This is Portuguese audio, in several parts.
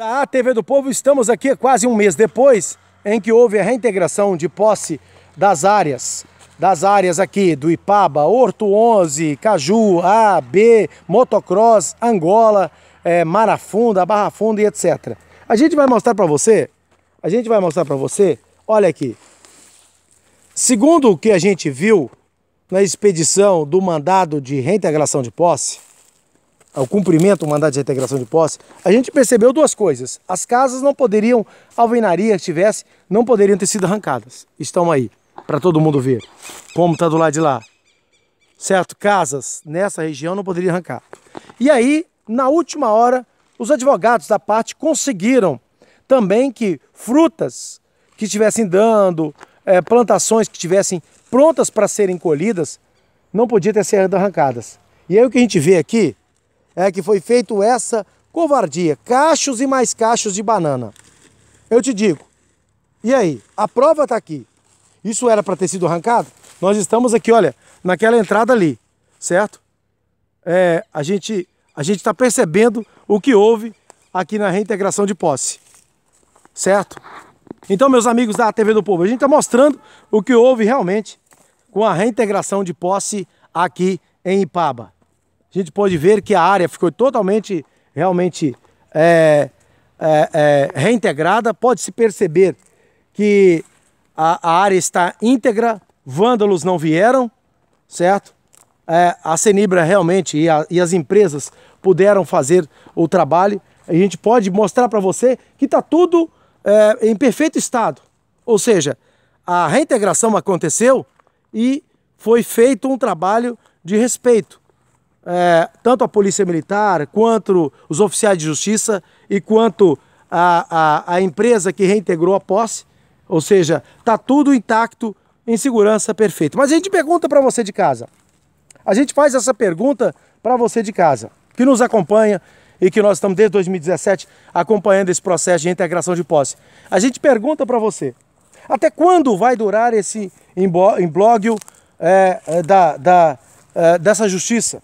Da TV do Povo, estamos aqui quase um mês depois em que houve a reintegração de posse das áreas, das áreas aqui do Ipaba, Horto 11, Caju, A, B, Motocross, Angola, é, eh, Marafunda, Barra Funda e etc. A gente vai mostrar para você, a gente vai mostrar para você, olha aqui. Segundo o que a gente viu na expedição do mandado de reintegração de posse, ao cumprimento do mandato de reintegração de posse, a gente percebeu duas coisas. As casas não poderiam, a alvenaria que tivesse, não poderiam ter sido arrancadas. Estão aí, para todo mundo ver, como está do lado de lá. Certo? Casas nessa região não poderiam arrancar. E aí, na última hora, os advogados da parte conseguiram também que frutas que estivessem dando, é, plantações que estivessem prontas para serem colhidas, não podiam ter sido arrancadas. E aí o que a gente vê aqui é que foi feito essa covardia. Cachos e mais cachos de banana. Eu te digo. E aí? A prova está aqui. Isso era para ter sido arrancado? Nós estamos aqui, olha, naquela entrada ali, certo? É, a gente a gente está percebendo o que houve aqui na reintegração de posse, certo? Então, meus amigos da TV do Povo, a gente está mostrando o que houve realmente com a reintegração de posse aqui em Ipaba. A gente pode ver que a área ficou totalmente, realmente é, é, é, reintegrada. Pode-se perceber que a, a, área está íntegra, vândalos não vieram, certo? É, a Senibra realmente e, a, e as empresas puderam fazer o trabalho. A gente pode mostrar para você que está tudo é, em perfeito estado. Ou seja, a reintegração aconteceu e foi feito um trabalho de respeito é, tanto a Polícia Militar, quanto os oficiais de justiça e quanto a, a, a empresa que reintegrou a posse. Ou seja, está tudo intacto, em segurança perfeito. Mas a gente pergunta para você de casa. A gente faz essa pergunta para você de casa, que nos acompanha e que nós estamos desde 2017 acompanhando esse processo de integração de posse. A gente pergunta para você, até quando vai durar esse imbróglio é, é, da, da é, dessa justiça?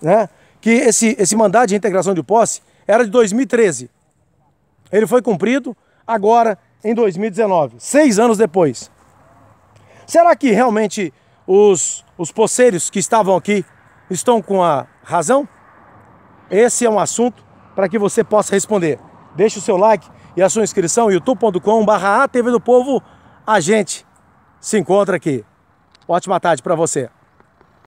né, que esse, esse mandato de reintegração de posse era de 2013. Ele foi cumprido agora em 2019, seis anos depois. Será que realmente os, os poceiros que estavam aqui estão com a razão? Esse é um assunto para que você possa responder. Deixe o seu like e a sua inscrição, youtube.com.br, a TV do Povo. A gente se encontra aqui. Ótima tarde para você.